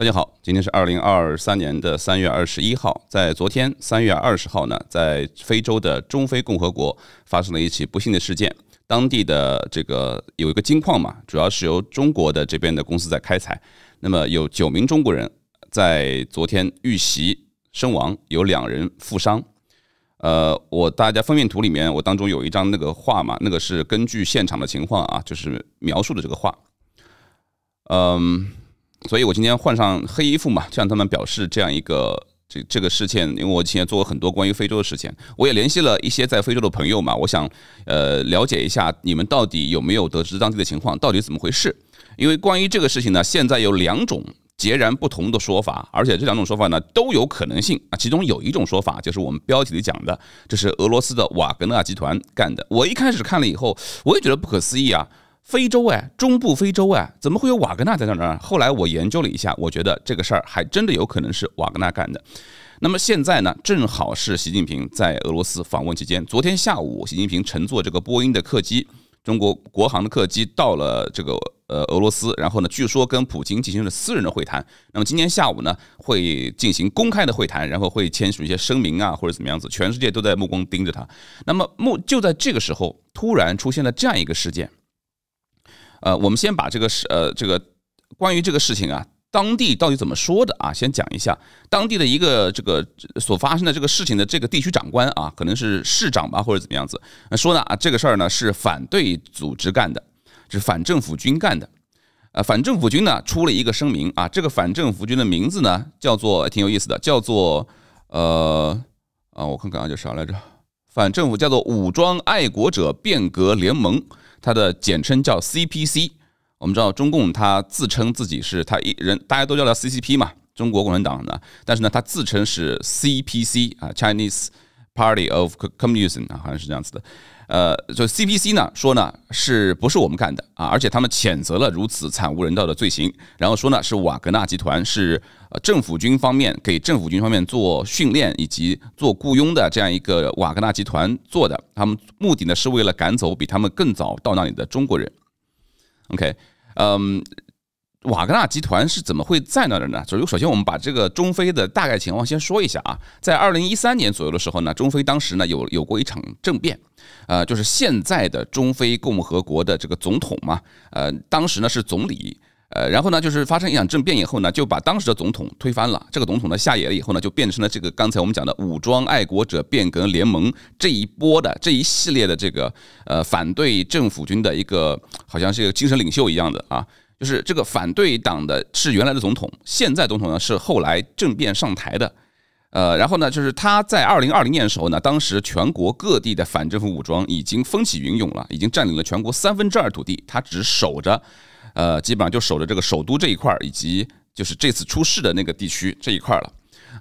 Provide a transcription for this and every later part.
大家好，今天是二零二三年的三月二十一号。在昨天三月二十号呢，在非洲的中非共和国发生了一起不幸的事件。当地的这个有一个金矿嘛，主要是由中国的这边的公司在开采。那么有九名中国人在昨天遇袭身亡，有两人负伤。呃，我大家封面图里面，我当中有一张那个画嘛，那个是根据现场的情况啊，就是描述的这个画。嗯。所以我今天换上黑衣服嘛，向他们表示这样一个这这个事件，因为我之前做过很多关于非洲的事情，我也联系了一些在非洲的朋友嘛，我想呃了解一下你们到底有没有得知当地的情况，到底怎么回事？因为关于这个事情呢，现在有两种截然不同的说法，而且这两种说法呢都有可能性啊。其中有一种说法就是我们标题里讲的，这是俄罗斯的瓦格纳集团干的。我一开始看了以后，我也觉得不可思议啊。非洲哎，中部非洲哎，怎么会有瓦格纳在那儿呢？后来我研究了一下，我觉得这个事儿还真的有可能是瓦格纳干的。那么现在呢，正好是习近平在俄罗斯访问期间。昨天下午，习近平乘坐这个波音的客机，中国国航的客机到了这个呃俄罗斯，然后呢，据说跟普京进行了私人的会谈。那么今天下午呢，会进行公开的会谈，然后会签署一些声明啊或者怎么样子，全世界都在目光盯着他。那么目就在这个时候，突然出现了这样一个事件。呃，我们先把这个事，呃，这个关于这个事情啊，当地到底怎么说的啊？先讲一下当地的一个这个所发生的这个事情的这个地区长官啊，可能是市长吧，或者怎么样子说呢？啊，这个事儿呢是反对组织干的，是反政府军干的。呃，反政府军呢出了一个声明啊，这个反政府军的名字呢叫做挺有意思的，叫做呃啊，我看看啊，叫啥来着？反政府叫做武装爱国者变革联盟。它的简称叫 CPC。我们知道中共，它自称自己是它一人，大家都叫它 CCP 嘛，中国共产党呢。但是呢，它自称是 CPC 啊，Chinese Party of Communism 啊，好像是这样子的。呃，就 CPC 呢说呢，是不是我们干的啊？而且他们谴责了如此惨无人道的罪行，然后说呢，是瓦格纳集团是呃政府军方面给政府军方面做训练以及做雇佣的这样一个瓦格纳集团做的，他们目的呢是为了赶走比他们更早到那里的中国人。OK，嗯。瓦格纳集团是怎么会在那的呢？就是首先我们把这个中非的大概情况先说一下啊，在二零一三年左右的时候呢，中非当时呢有有过一场政变，呃，就是现在的中非共和国的这个总统嘛，呃，当时呢是总理，呃，然后呢就是发生一场政变以后呢，就把当时的总统推翻了，这个总统呢下野了以后呢，就变成了这个刚才我们讲的武装爱国者变革联盟这一波的这一系列的这个呃反对政府军的一个好像是一个精神领袖一样的啊。就是这个反对党的是原来的总统，现在总统呢是后来政变上台的，呃，然后呢，就是他在二零二零年的时候呢，当时全国各地的反政府武装已经风起云涌了，已经占领了全国三分之二土地，他只守着，呃，基本上就守着这个首都这一块儿，以及就是这次出事的那个地区这一块儿了，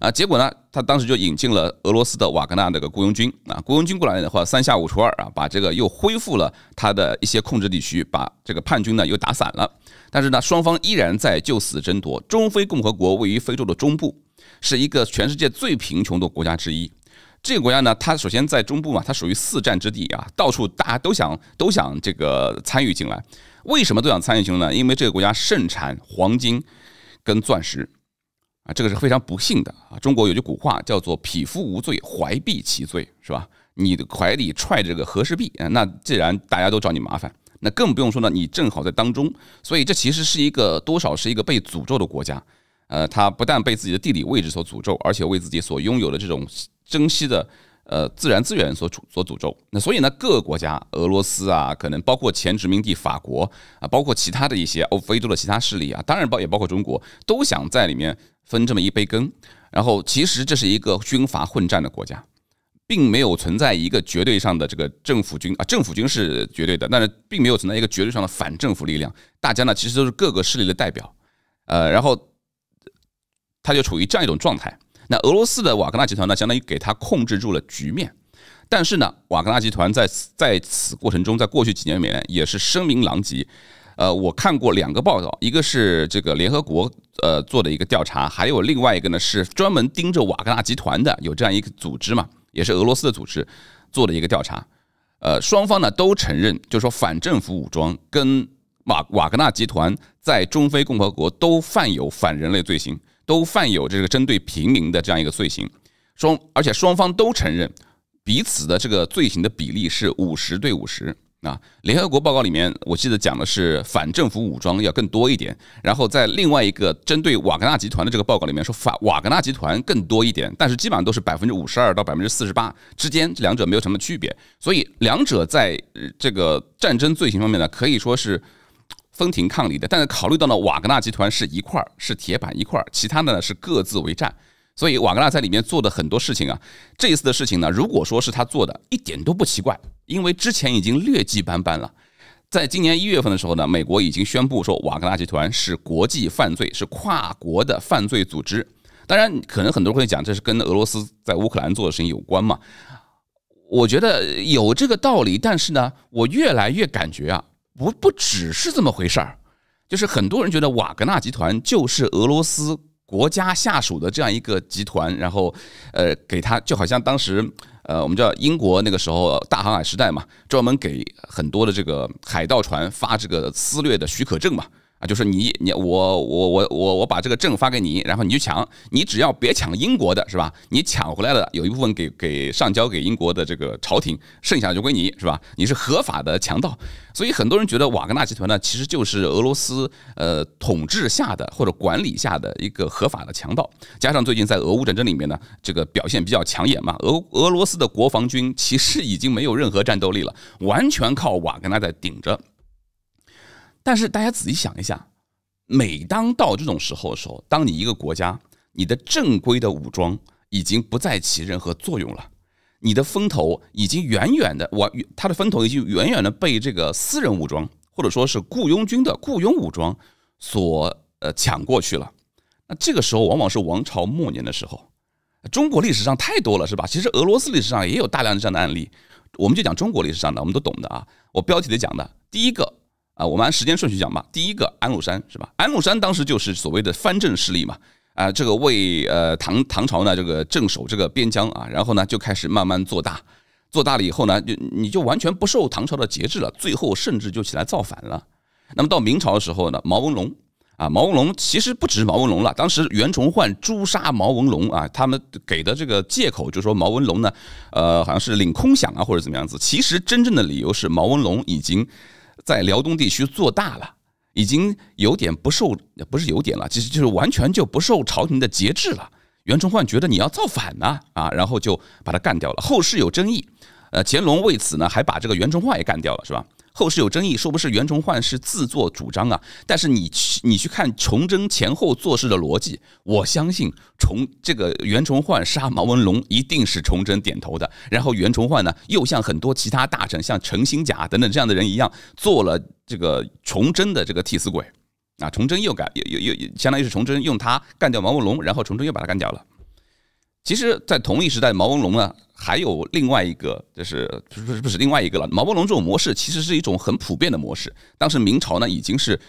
啊，结果呢，他当时就引进了俄罗斯的瓦格纳那个雇佣军啊，雇佣军过来的话，三下五除二啊，把这个又恢复了他的一些控制地区，把这个叛军呢又打散了。但是呢，双方依然在就此争夺。中非共和国位于非洲的中部，是一个全世界最贫穷的国家之一。这个国家呢，它首先在中部嘛，它属于四战之地啊，到处大家都想都想这个参与进来。为什么都想参与进来呢？因为这个国家盛产黄金跟钻石啊，这个是非常不幸的啊。中国有句古话叫做“匹夫无罪，怀璧其罪”，是吧？你的怀里揣着个和氏璧啊，那既然大家都找你麻烦。那更不用说呢，你正好在当中，所以这其实是一个多少是一个被诅咒的国家，呃，它不但被自己的地理位置所诅咒，而且为自己所拥有的这种珍惜的呃自然资源所诅所诅咒。那所以呢，各个国家，俄罗斯啊，可能包括前殖民地法国啊，包括其他的一些欧非洲的其他势力啊，当然包也包括中国，都想在里面分这么一杯羹。然后其实这是一个军阀混战的国家。并没有存在一个绝对上的这个政府军啊，政府军是绝对的，但是并没有存在一个绝对上的反政府力量。大家呢其实都是各个势力的代表，呃，然后他就处于这样一种状态。那俄罗斯的瓦格纳集团呢，相当于给他控制住了局面。但是呢，瓦格纳集团在在此过程中，在过去几年里面也是声名狼藉。呃，我看过两个报道，一个是这个联合国呃做的一个调查，还有另外一个呢是专门盯着瓦格纳集团的有这样一个组织嘛。也是俄罗斯的组织做的一个调查，呃，双方呢都承认，就是说反政府武装跟瓦瓦格纳集团在中非共和国都犯有反人类罪行，都犯有这个针对平民的这样一个罪行，双而且双方都承认彼此的这个罪行的比例是五十对五十。啊，联合国报告里面，我记得讲的是反政府武装要更多一点，然后在另外一个针对瓦格纳集团的这个报告里面说，反瓦格纳集团更多一点，但是基本上都是百分之五十二到百分之四十八之间，这两者没有什么区别，所以两者在这个战争罪行方面呢，可以说是分庭抗礼的，但是考虑到呢，瓦格纳集团是一块儿是铁板一块儿，其他的呢是各自为战。所以瓦格纳在里面做的很多事情啊，这一次的事情呢，如果说是他做的，一点都不奇怪，因为之前已经劣迹斑斑了。在今年一月份的时候呢，美国已经宣布说瓦格纳集团是国际犯罪，是跨国的犯罪组织。当然，可能很多人会讲，这是跟俄罗斯在乌克兰做的事情有关嘛？我觉得有这个道理，但是呢，我越来越感觉啊，不不只是这么回事儿，就是很多人觉得瓦格纳集团就是俄罗斯。国家下属的这样一个集团，然后，呃，给他就好像当时，呃，我们叫英国那个时候大航海时代嘛，专门给很多的这个海盗船发这个私掠的许可证嘛。啊，就是你你我我我我我把这个证发给你，然后你就抢，你只要别抢英国的是吧？你抢回来了，有一部分给给上交给英国的这个朝廷，剩下的就归你，是吧？你是合法的强盗，所以很多人觉得瓦格纳集团呢，其实就是俄罗斯呃统治下的或者管理下的一个合法的强盗，加上最近在俄乌战争里面呢，这个表现比较抢眼嘛，俄俄罗斯的国防军其实已经没有任何战斗力了，完全靠瓦格纳在顶着。但是大家仔细想一下，每当到这种时候的时候，当你一个国家，你的正规的武装已经不再起任何作用了，你的风头已经远远的，我他的风头已经远远的被这个私人武装或者说是雇佣军的雇佣武装所呃抢过去了。那这个时候往往是王朝末年的时候，中国历史上太多了，是吧？其实俄罗斯历史上也有大量的这样的案例，我们就讲中国历史上的，我们都懂的啊。我标题里讲的第一个。啊，我们按时间顺序讲吧。第一个安禄山是吧？安禄山当时就是所谓的藩镇势力嘛。啊，这个为呃唐唐朝呢这个镇守这个边疆啊，然后呢就开始慢慢做大，做大了以后呢，就你就完全不受唐朝的节制了。最后甚至就起来造反了。那么到明朝的时候呢，毛文龙啊，毛文龙其实不止毛文龙了。当时袁崇焕诛杀毛文龙啊，他们给的这个借口就是说毛文龙呢，呃，好像是领空饷啊或者怎么样子。其实真正的理由是毛文龙已经。在辽东地区做大了，已经有点不受，不是有点了，其实就是完全就不受朝廷的节制了。袁崇焕觉得你要造反呢，啊，然后就把他干掉了。后世有争议，呃，乾隆为此呢还把这个袁崇焕也干掉了，是吧？后世有争议，说不是袁崇焕是自作主张啊，但是你去你去看崇祯前后做事的逻辑，我相信崇这个袁崇焕杀毛文龙一定是崇祯点头的，然后袁崇焕呢又像很多其他大臣，像陈兴甲等等这样的人一样做了这个崇祯的这个替死鬼啊，崇祯又干又又又相当于是崇祯用他干掉毛文龙，然后崇祯又把他干掉了。其实，在同一时代，毛文龙呢还有另外一个，就是不是不是另外一个了。毛文龙这种模式其实是一种很普遍的模式。当时明朝呢已经是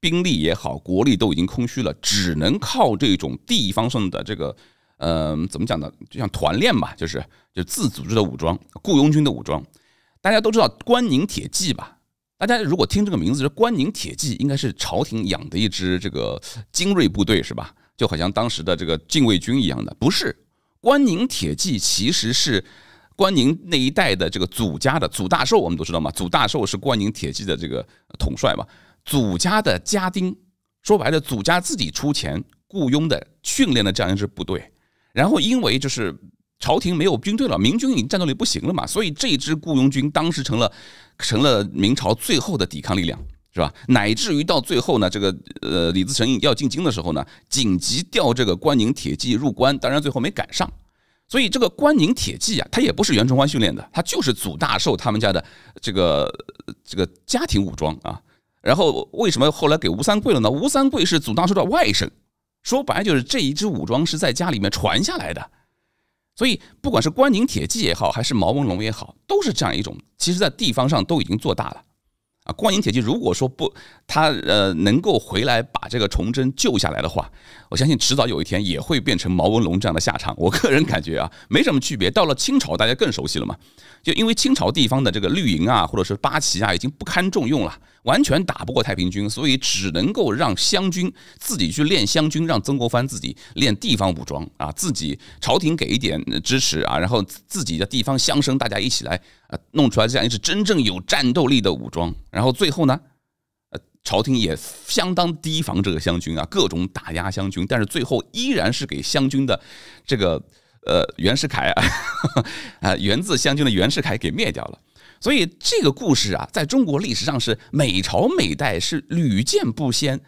兵力也好，国力都已经空虚了，只能靠这种地方上的这个，嗯，怎么讲呢？就像团练吧，就是就自组织的武装、雇佣军的武装。大家都知道关宁铁骑吧？大家如果听这个名字，关宁铁骑应该是朝廷养的一支这个精锐部队是吧？就好像当时的这个禁卫军一样的，不是？关宁铁骑其实是关宁那一代的这个祖家的祖大寿，我们都知道嘛，祖大寿是关宁铁骑的这个统帅嘛？祖家的家丁，说白了，祖家自己出钱雇佣的、训练的这样一支部队。然后因为就是朝廷没有军队了，明军已经战斗力不行了嘛，所以这支雇佣军当时成了成了明朝最后的抵抗力量。是吧？乃至于到最后呢，这个呃，李自成要进京的时候呢，紧急调这个关宁铁骑入关，当然最后没赶上。所以这个关宁铁骑啊，它也不是袁崇焕训练的，它就是祖大寿他们家的这个这个家庭武装啊。然后为什么后来给吴三桂了呢？吴三桂是祖大寿的外甥，说白就是这一支武装是在家里面传下来的。所以不管是关宁铁骑也好，还是毛文龙也好，都是这样一种，其实在地方上都已经做大了。啊，光影铁骑如果说不，他呃能够回来把这个崇祯救下来的话，我相信迟早有一天也会变成毛文龙这样的下场。我个人感觉啊，没什么区别。到了清朝，大家更熟悉了嘛，就因为清朝地方的这个绿营啊，或者是八旗啊，已经不堪重用了。完全打不过太平军，所以只能够让湘军自己去练湘军，让曾国藩自己练地方武装啊，自己朝廷给一点支持啊，然后自己的地方乡绅大家一起来啊弄出来这样一支真正有战斗力的武装。然后最后呢，呃，朝廷也相当提防这个湘军啊，各种打压湘军，但是最后依然是给湘军的这个呃袁世凯啊，啊源自湘军的袁世 凯给灭掉了。所以这个故事啊，在中国历史上是每朝每代是屡见不鲜，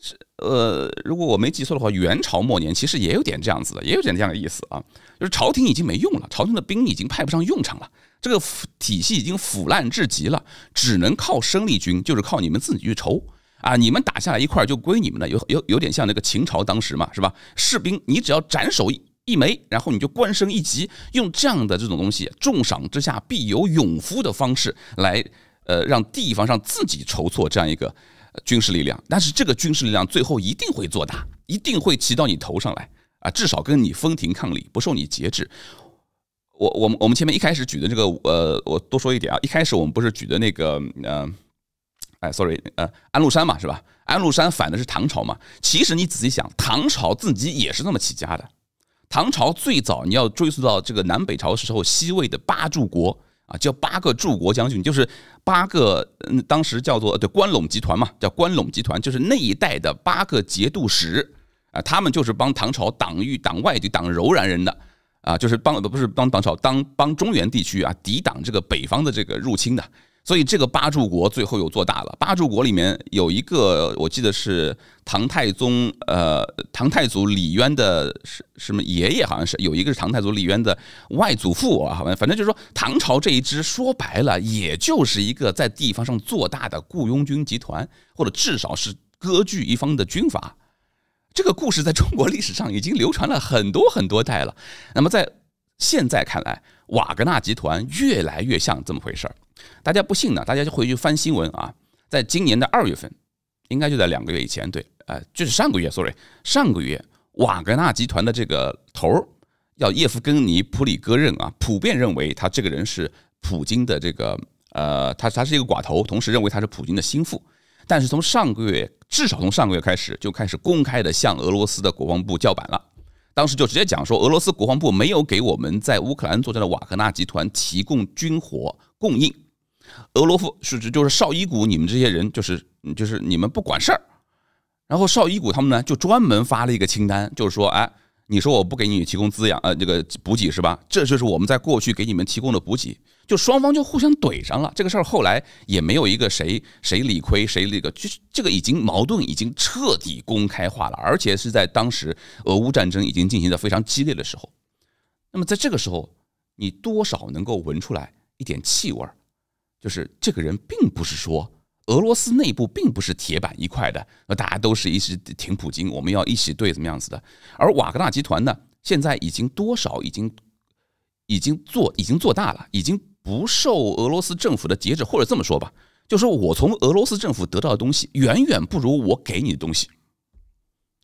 是呃，如果我没记错的话，元朝末年其实也有点这样子的，也有点这样的意思啊，就是朝廷已经没用了，朝廷的兵已经派不上用场了，这个体系已经腐烂至极了，只能靠生力军，就是靠你们自己去筹啊，你们打下来一块就归你们了，有有有点像那个秦朝当时嘛，是吧？士兵你只要斩首一枚，然后你就官升一级，用这样的这种东西，重赏之下必有勇夫的方式来，呃，让地方上自己筹措这样一个军事力量。但是这个军事力量最后一定会做大，一定会骑到你头上来啊！至少跟你分庭抗礼，不受你节制。我我们我们前面一开始举的这个，呃，我多说一点啊。一开始我们不是举的那个，嗯，哎，sorry，呃，安禄山嘛，是吧？安禄山反的是唐朝嘛。其实你仔细想，唐朝自己也是这么起家的。唐朝最早，你要追溯到这个南北朝时候，西魏的八柱国啊，叫八个柱国将军，就是八个，嗯，当时叫做对关陇集团嘛，叫关陇集团，就是那一代的八个节度使啊，他们就是帮唐朝挡御挡外敌、挡柔然人的啊，就是帮不不是帮唐朝当帮中原地区啊，抵挡这个北方的这个入侵的。所以这个八柱国最后又做大了。八柱国里面有一个，我记得是唐太宗，呃，唐太祖李渊的是什么爷爷？好像是有一个是唐太祖李渊的外祖父啊，好像反正就是说，唐朝这一支说白了，也就是一个在地方上做大的雇佣军集团，或者至少是割据一方的军阀。这个故事在中国历史上已经流传了很多很多代了。那么在现在看来，瓦格纳集团越来越像这么回事儿。大家不信呢？大家就回去翻新闻啊！在今年的二月份，应该就在两个月以前，对，呃，就是上个月。Sorry，上个月，瓦格纳集团的这个头儿，叫叶夫根尼普里戈任啊，普遍认为他这个人是普京的这个，呃，他他是一个寡头，同时认为他是普京的心腹。但是从上个月，至少从上个月开始，就开始公开的向俄罗斯的国防部叫板了。当时就直接讲说，俄罗斯国防部没有给我们在乌克兰作战的瓦格纳集团提供军火供应。俄罗夫是指就是绍伊古，你们这些人就是就是你们不管事儿，然后绍伊古他们呢就专门发了一个清单，就是说，哎，你说我不给你提供滋养，呃，这个补给是吧？这就是我们在过去给你们提供的补给，就双方就互相怼上了。这个事儿后来也没有一个谁谁理亏，谁那个就是这个已经矛盾已经彻底公开化了，而且是在当时俄乌战争已经进行的非常激烈的时候。那么在这个时候，你多少能够闻出来一点气味儿。就是这个人并不是说俄罗斯内部并不是铁板一块的，那大家都是一起挺普京，我们要一起对怎么样子的。而瓦格纳集团呢，现在已经多少已经已经做已经做大了，已经不受俄罗斯政府的节制，或者这么说吧，就是我从俄罗斯政府得到的东西远远不如我给你的东西，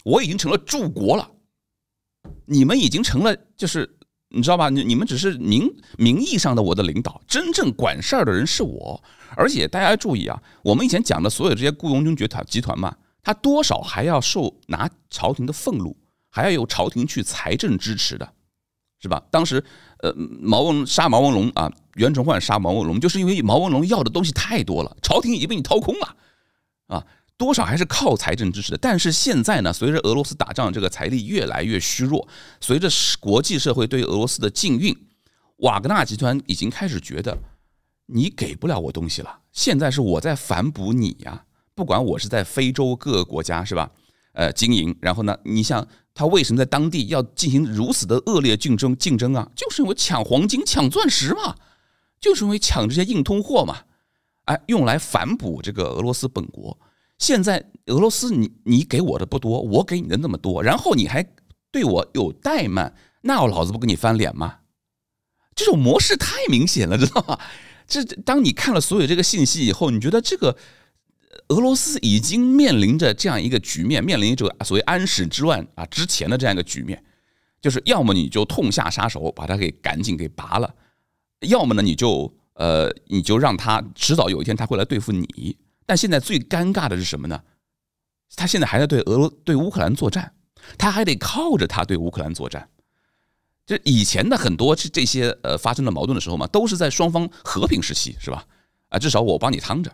我已经成了驻国了，你们已经成了就是。你知道吧？你你们只是名名义上的我的领导，真正管事儿的人是我。而且大家注意啊，我们以前讲的所有这些雇佣军集团嘛，他多少还要受拿朝廷的俸禄，还要由朝廷去财政支持的，是吧？当时，呃，毛文龙杀毛文龙啊，袁崇焕杀毛文龙，就是因为毛文龙要的东西太多了，朝廷已经被你掏空了，啊。多少还是靠财政支持的，但是现在呢，随着俄罗斯打仗，这个财力越来越虚弱，随着国际社会对俄罗斯的禁运，瓦格纳集团已经开始觉得你给不了我东西了。现在是我在反哺你呀，不管我是在非洲各个国家是吧？呃，经营，然后呢，你像他为什么在当地要进行如此的恶劣竞争竞争啊？就是因为抢黄金、抢钻石嘛，就是因为抢这些硬通货嘛，哎，用来反哺这个俄罗斯本国。现在俄罗斯，你你给我的不多，我给你的那么多，然后你还对我有怠慢，那我老子不跟你翻脸吗？这种模式太明显了，知道吗？这当你看了所有这个信息以后，你觉得这个俄罗斯已经面临着这样一个局面，面临着所谓安史之乱啊之前的这样一个局面，就是要么你就痛下杀手，把他给赶紧给拔了，要么呢你就呃你就让他迟早有一天他会来对付你。但现在最尴尬的是什么呢？他现在还在对俄罗对乌克兰作战，他还得靠着他对乌克兰作战。就以前的很多这些呃发生的矛盾的时候嘛，都是在双方和平时期是吧？啊，至少我帮你趟着。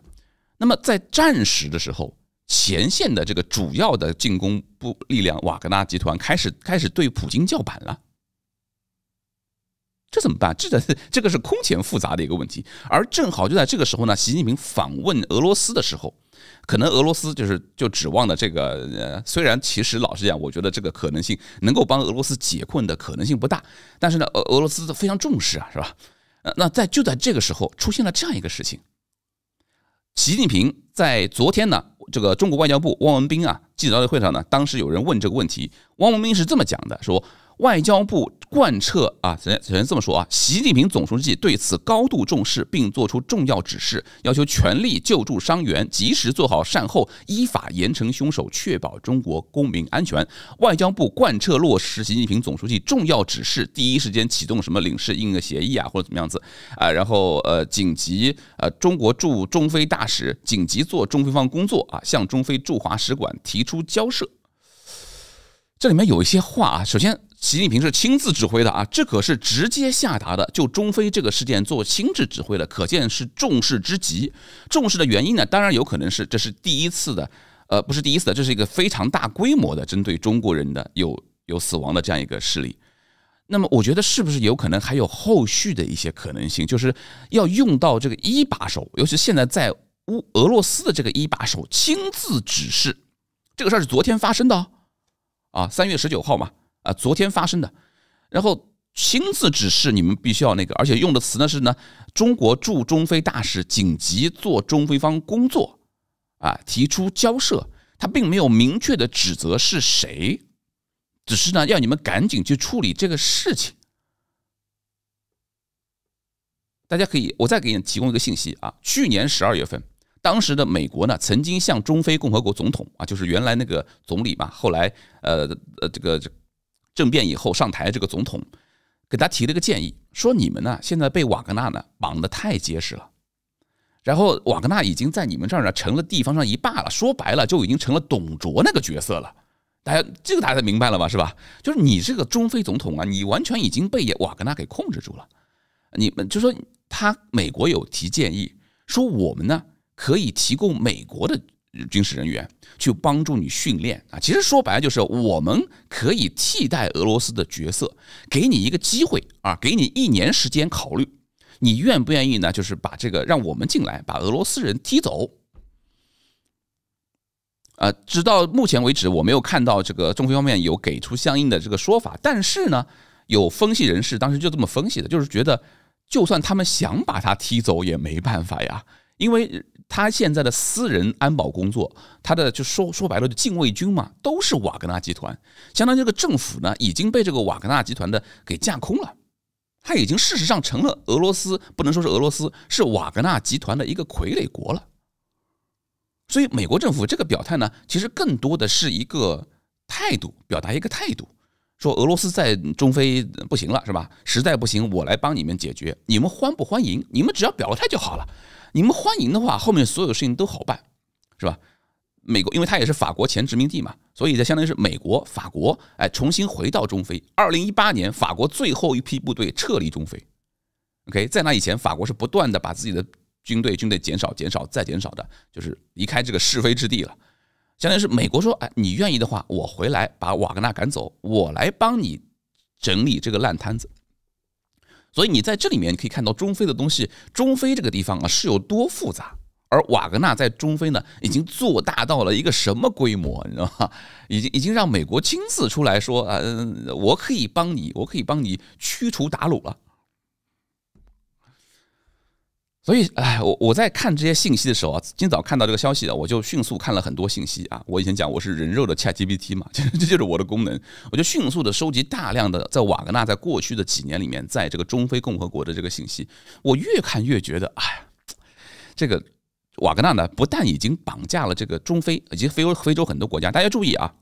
那么在战时的时候，前线的这个主要的进攻部力量瓦格纳集团开始开始对普京叫板了。这怎么办？这个这个是空前复杂的一个问题。而正好就在这个时候呢，习近平访问俄罗斯的时候，可能俄罗斯就是就指望的这个。虽然其实老实讲，我觉得这个可能性能够帮俄罗斯解困的可能性不大，但是呢，俄俄罗斯非常重视啊，是吧？呃，那在就在这个时候出现了这样一个事情，习近平在昨天呢，这个中国外交部汪文斌啊记者招待会上呢，当时有人问这个问题，汪文斌是这么讲的，说。外交部贯彻啊，首先首先这么说啊。习近平总书记对此高度重视，并作出重要指示，要求全力救助伤员，及时做好善后，依法严惩凶手，确保中国公民安全。外交部贯彻落实习近平总书记重要指示，第一时间启动什么领事应的协议啊，或者怎么样子啊？然后呃，紧急呃，中国驻中非大使紧急做中非方工作啊，向中非驻华使馆提出交涉。这里面有一些话啊，首先。习近平是亲自指挥的啊，这可是直接下达的。就中非这个事件做亲自指挥的，可见是重视之极。重视的原因呢，当然有可能是这是第一次的，呃，不是第一次的，这是一个非常大规模的针对中国人的有有死亡的这样一个事例。那么，我觉得是不是有可能还有后续的一些可能性，就是要用到这个一把手，尤其现在在乌俄罗斯的这个一把手亲自指示。这个事儿是昨天发生的，啊，三月十九号嘛。啊，昨天发生的，然后亲自指示你们必须要那个，而且用的词呢是呢，中国驻中非大使紧急做中非方工作，啊，提出交涉，他并没有明确的指责是谁，只是呢要你们赶紧去处理这个事情。大家可以，我再给你提供一个信息啊，去年十二月份，当时的美国呢曾经向中非共和国总统啊，就是原来那个总理吧，后来呃呃这个这。政变以后上台这个总统，给他提了个建议，说你们呢现在被瓦格纳呢绑得太结实了，然后瓦格纳已经在你们这儿呢成了地方上一霸了，说白了就已经成了董卓那个角色了，大家这个大家明白了吧，是吧？就是你这个中非总统啊，你完全已经被瓦格纳给控制住了，你们就说他美国有提建议，说我们呢可以提供美国的。军事人员去帮助你训练啊，其实说白了就是我们可以替代俄罗斯的角色，给你一个机会啊，给你一年时间考虑，你愿不愿意呢？就是把这个让我们进来，把俄罗斯人踢走。呃，直到目前为止，我没有看到这个中方方面有给出相应的这个说法，但是呢，有分析人士当时就这么分析的，就是觉得就算他们想把他踢走也没办法呀，因为。他现在的私人安保工作，他的就说说白了，就禁卫军嘛，都是瓦格纳集团，相当于这个政府呢已经被这个瓦格纳集团的给架空了，他已经事实上成了俄罗斯，不能说是俄罗斯，是瓦格纳集团的一个傀儡国了。所以美国政府这个表态呢，其实更多的是一个态度，表达一个态度，说俄罗斯在中非不行了，是吧？实在不行，我来帮你们解决，你们欢不欢迎？你们只要表个态就好了。你们欢迎的话，后面所有事情都好办，是吧？美国，因为它也是法国前殖民地嘛，所以就相当于是美国、法国，哎，重新回到中非。二零一八年，法国最后一批部队撤离中非。OK，在那以前，法国是不断的把自己的军队、军队减少、减少再减少的，就是离开这个是非之地了。相当于是美国说，哎，你愿意的话，我回来把瓦格纳赶走，我来帮你整理这个烂摊子。所以你在这里面你可以看到中非的东西，中非这个地方啊是有多复杂，而瓦格纳在中非呢已经做大到了一个什么规模，你知道吗？已经已经让美国亲自出来说啊，我可以帮你，我可以帮你驱除鞑虏了。所以，哎，我我在看这些信息的时候啊，今早看到这个消息的，我就迅速看了很多信息啊。我以前讲我是人肉的 ChatGPT 嘛，这 这就是我的功能，我就迅速的收集大量的在瓦格纳在过去的几年里面在这个中非共和国的这个信息。我越看越觉得，哎，这个瓦格纳呢，不但已经绑架了这个中非以及非洲非洲很多国家，大家注意啊，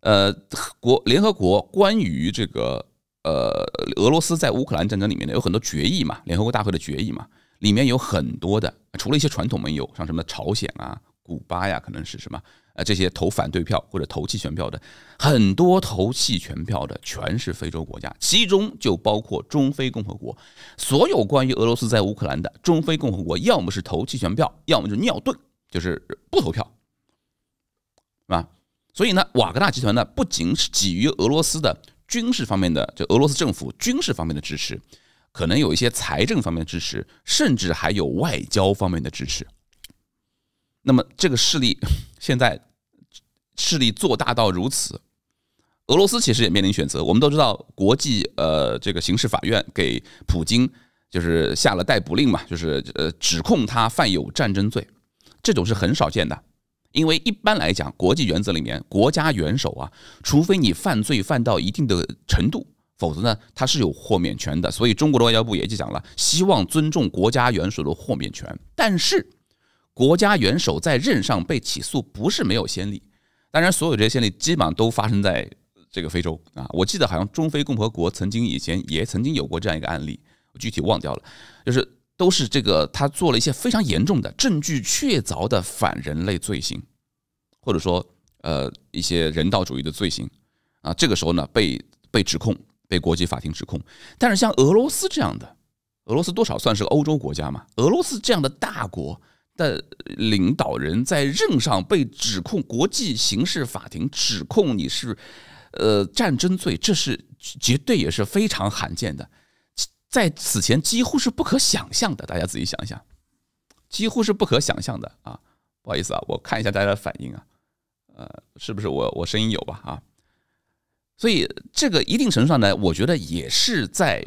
呃，国联合国关于这个呃俄罗斯在乌克兰战争里面呢，有很多决议嘛，联合国大会的决议嘛。里面有很多的，除了一些传统盟友，像什么朝鲜啊、古巴呀，可能是什么，呃，这些投反对票或者投弃权票的，很多投弃权票的全是非洲国家，其中就包括中非共和国。所有关于俄罗斯在乌克兰的，中非共和国要么是投弃权票，要么就尿遁，就是不投票，是吧？所以呢，瓦格纳集团呢，不仅是基于俄罗斯的军事方面的，就俄罗斯政府军事方面的支持。可能有一些财政方面的支持，甚至还有外交方面的支持。那么这个势力 现在势力做大到如此，俄罗斯其实也面临选择。我们都知道，国际呃这个刑事法院给普京就是下了逮捕令嘛，就是呃指控他犯有战争罪，这种是很少见的。因为一般来讲，国际原则里面，国家元首啊，除非你犯罪犯到一定的程度。否则呢，他是有豁免权的。所以中国的外交部也就讲了，希望尊重国家元首的豁免权。但是，国家元首在任上被起诉不是没有先例。当然，所有这些先例基本上都发生在这个非洲啊。我记得好像中非共和国曾经以前也曾经有过这样一个案例，我具体忘掉了。就是都是这个他做了一些非常严重的、证据确凿的反人类罪行，或者说呃一些人道主义的罪行啊。这个时候呢，被被指控。被国际法庭指控，但是像俄罗斯这样的，俄罗斯多少算是个欧洲国家嘛？俄罗斯这样的大国的领导人，在任上被指控国际刑事法庭指控你是，呃，战争罪，这是绝对也是非常罕见的，在此前几乎是不可想象的。大家自己想一想，几乎是不可想象的啊！不好意思啊，我看一下大家的反应啊，呃，是不是我我声音有吧啊？所以这个一定程度上呢，我觉得也是在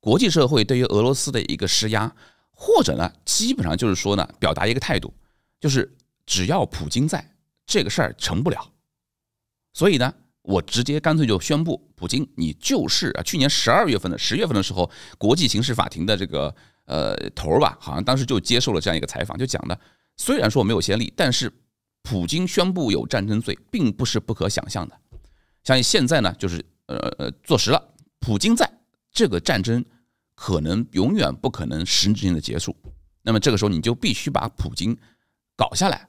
国际社会对于俄罗斯的一个施压，或者呢，基本上就是说呢，表达一个态度，就是只要普京在，这个事儿成不了。所以呢，我直接干脆就宣布，普京，你就是啊。去年十二月份的十月份的时候，国际刑事法庭的这个呃头儿吧，好像当时就接受了这样一个采访，就讲的，虽然说没有先例，但是普京宣布有战争罪，并不是不可想象的。相信现在呢，就是呃呃坐实了，普京在这个战争可能永远不可能实质性的结束。那么这个时候你就必须把普京搞下来，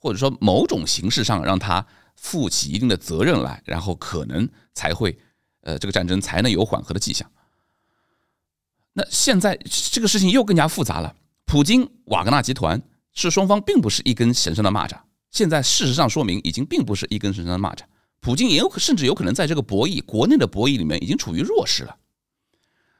或者说某种形式上让他负起一定的责任来，然后可能才会呃这个战争才能有缓和的迹象。那现在这个事情又更加复杂了，普京、瓦格纳集团是双方，并不是一根绳上的蚂蚱。现在事实上说明已经并不是一根绳上的蚂蚱。普京也有甚至有可能在这个博弈国内的博弈里面已经处于弱势了。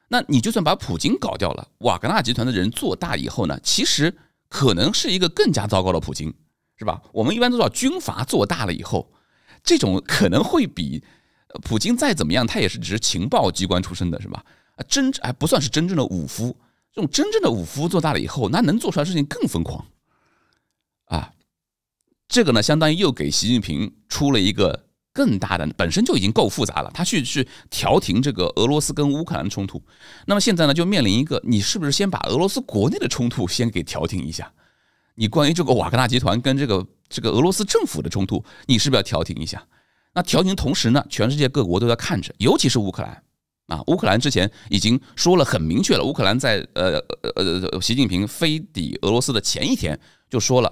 那你就算把普京搞掉了，瓦格纳集团的人做大以后呢，其实可能是一个更加糟糕的普京，是吧？我们一般都知道，军阀做大了以后，这种可能会比普京再怎么样，他也是只是情报机关出身的，是吧？啊，真还不算是真正的武夫，这种真正的武夫做大了以后，那能做出来事情更疯狂，啊，这个呢，相当于又给习近平出了一个。更大的本身就已经够复杂了，他去去调停这个俄罗斯跟乌克兰冲突，那么现在呢，就面临一个，你是不是先把俄罗斯国内的冲突先给调停一下？你关于这个瓦格纳集团跟这个这个俄罗斯政府的冲突，你是不是要调停一下？那调停同时呢，全世界各国都在看着，尤其是乌克兰啊，乌克兰之前已经说了很明确了，乌克兰在呃呃呃习近平飞抵俄罗斯的前一天就说了，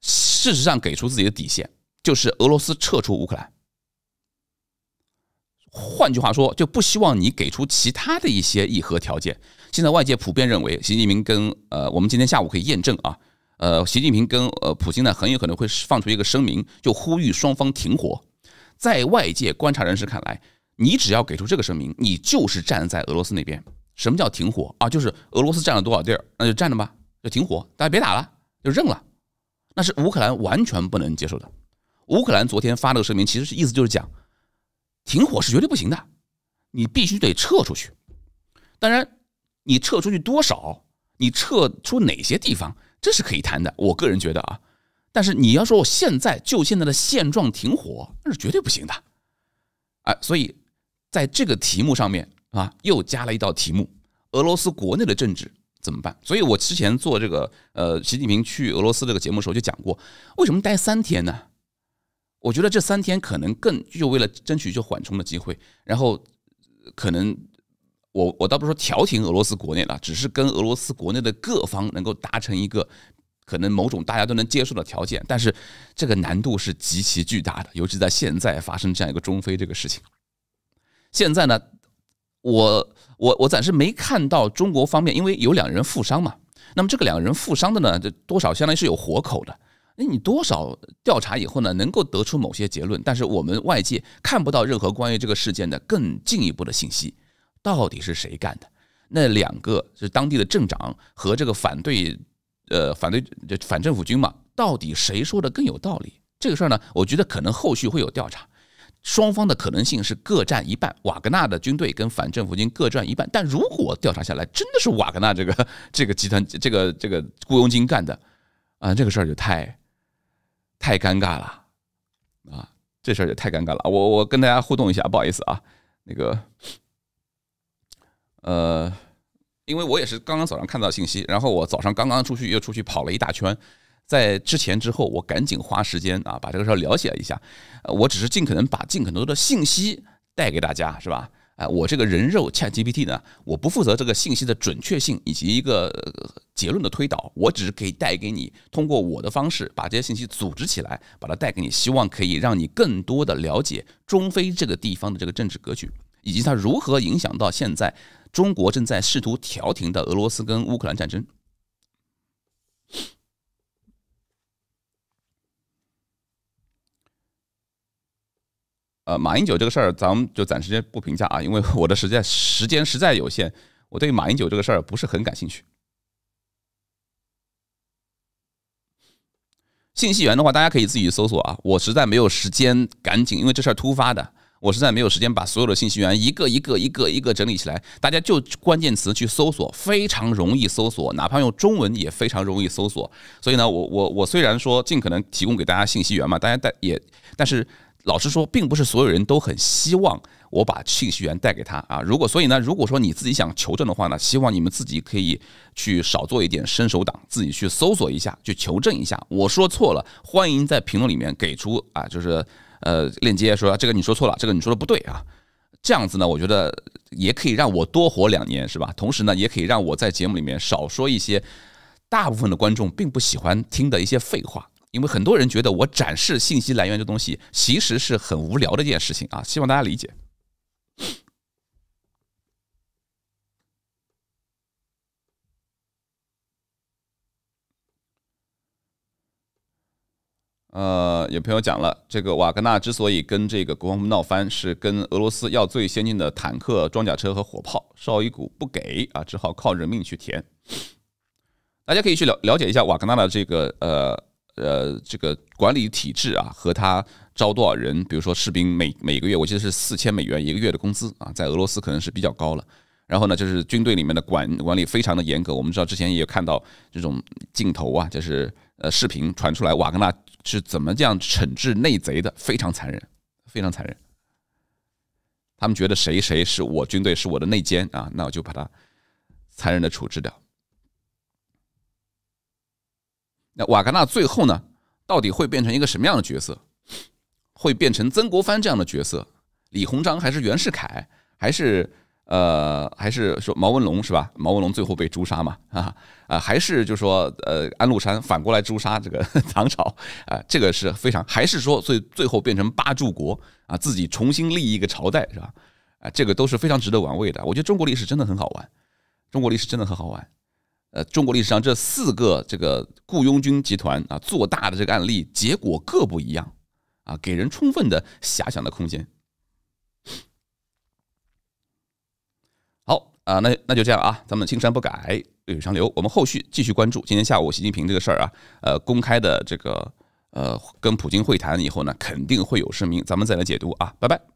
事实上给出自己的底线就是俄罗斯撤出乌克兰。换句话说，就不希望你给出其他的一些议和条件。现在外界普遍认为，习近平跟呃，我们今天下午可以验证啊，呃，习近平跟呃普京呢，很有可能会放出一个声明，就呼吁双方停火。在外界观察人士看来，你只要给出这个声明，你就是站在俄罗斯那边。什么叫停火啊？就是俄罗斯占了多少地儿，那就占着吧，就停火，大家别打了，就认了。那是乌克兰完全不能接受的。乌克兰昨天发了个声明，其实是意思就是讲。停火是绝对不行的，你必须得撤出去。当然，你撤出去多少，你撤出哪些地方，这是可以谈的。我个人觉得啊，但是你要说我现在就现在的现状停火，那是绝对不行的。啊，所以在这个题目上面啊，又加了一道题目：俄罗斯国内的政治怎么办？所以我之前做这个呃习近平去俄罗斯这个节目的时候就讲过，为什么待三天呢？我觉得这三天可能更就为了争取就缓冲的机会，然后可能我我倒不是说调停俄罗斯国内了，只是跟俄罗斯国内的各方能够达成一个可能某种大家都能接受的条件，但是这个难度是极其巨大的，尤其在现在发生这样一个中非这个事情。现在呢，我我我暂时没看到中国方面，因为有两人负伤嘛，那么这个两人负伤的呢，这多少相当于是有活口的。那你多少调查以后呢，能够得出某些结论，但是我们外界看不到任何关于这个事件的更进一步的信息，到底是谁干的？那两个是当地的镇长和这个反对，呃，反对就反政府军嘛，到底谁说的更有道理？这个事儿呢，我觉得可能后续会有调查，双方的可能性是各占一半，瓦格纳的军队跟反政府军各占一半。但如果调查下来真的是瓦格纳这个这个集团这个这个雇佣军干的，啊，这个事儿就太……太尴尬了，啊，这事儿也太尴尬了。我我跟大家互动一下，不好意思啊，那个，呃，因为我也是刚刚早上看到信息，然后我早上刚刚出去又出去跑了一大圈，在之前之后，我赶紧花时间啊把这个事儿了解了一下，我只是尽可能把尽可能多的信息带给大家，是吧？哎，我这个人肉 Chat GPT 呢，我不负责这个信息的准确性以及一个结论的推导，我只是可以带给你，通过我的方式把这些信息组织起来，把它带给你，希望可以让你更多的了解中非这个地方的这个政治格局，以及它如何影响到现在中国正在试图调停的俄罗斯跟乌克兰战争。呃，马英九这个事儿，咱们就暂时先不评价啊，因为我的时间时间实在有限，我对马英九这个事儿不是很感兴趣。信息源的话，大家可以自己搜索啊，我实在没有时间，赶紧，因为这事儿突发的，我实在没有时间把所有的信息源一个一个一个一个整理起来，大家就关键词去搜索，非常容易搜索，哪怕用中文也非常容易搜索。所以呢，我我我虽然说尽可能提供给大家信息源嘛，大家但也但是。老实说，并不是所有人都很希望我把信息源带给他啊。如果所以呢，如果说你自己想求证的话呢，希望你们自己可以去少做一点伸手党，自己去搜索一下，去求证一下。我说错了，欢迎在评论里面给出啊，就是呃链接，说这个你说错了，这个你说的不对啊。这样子呢，我觉得也可以让我多活两年，是吧？同时呢，也可以让我在节目里面少说一些大部分的观众并不喜欢听的一些废话。因为很多人觉得我展示信息来源这东西其实是很无聊的一件事情啊，希望大家理解。呃，有朋友讲了，这个瓦格纳之所以跟这个国防部闹翻，是跟俄罗斯要最先进的坦克、装甲车和火炮，绍伊古不给啊，只好靠人命去填。大家可以去了了解一下瓦格纳的这个呃。呃，这个管理体制啊，和他招多少人，比如说士兵每每个月，我记得是四千美元一个月的工资啊，在俄罗斯可能是比较高了。然后呢，就是军队里面的管管理非常的严格。我们知道之前也看到这种镜头啊，就是呃视频传出来，瓦格纳是怎么这样惩治内贼的，非常残忍，非常残忍。他们觉得谁谁是我军队是我的内奸啊，那我就把他残忍的处置掉。那瓦格纳最后呢，到底会变成一个什么样的角色？会变成曾国藩这样的角色，李鸿章还是袁世凯，还是呃，还是说毛文龙是吧？毛文龙最后被诛杀嘛？啊啊，还是就说呃，安禄山反过来诛杀这个 唐朝啊？这个是非常还是说最最后变成八柱国啊，自己重新立一个朝代是吧？啊，这个都是非常值得玩味的。我觉得中国历史真的很好玩，中国历史真的很好玩。呃，中国历史上这四个这个雇佣军集团啊，做大的这个案例，结果各不一样，啊，给人充分的遐想的空间。好啊，那那就这样啊，咱们青山不改，绿水长流，我们后续继续关注。今天下午习近平这个事儿啊，呃，公开的这个呃跟普京会谈以后呢，肯定会有声明，咱们再来解读啊，拜拜。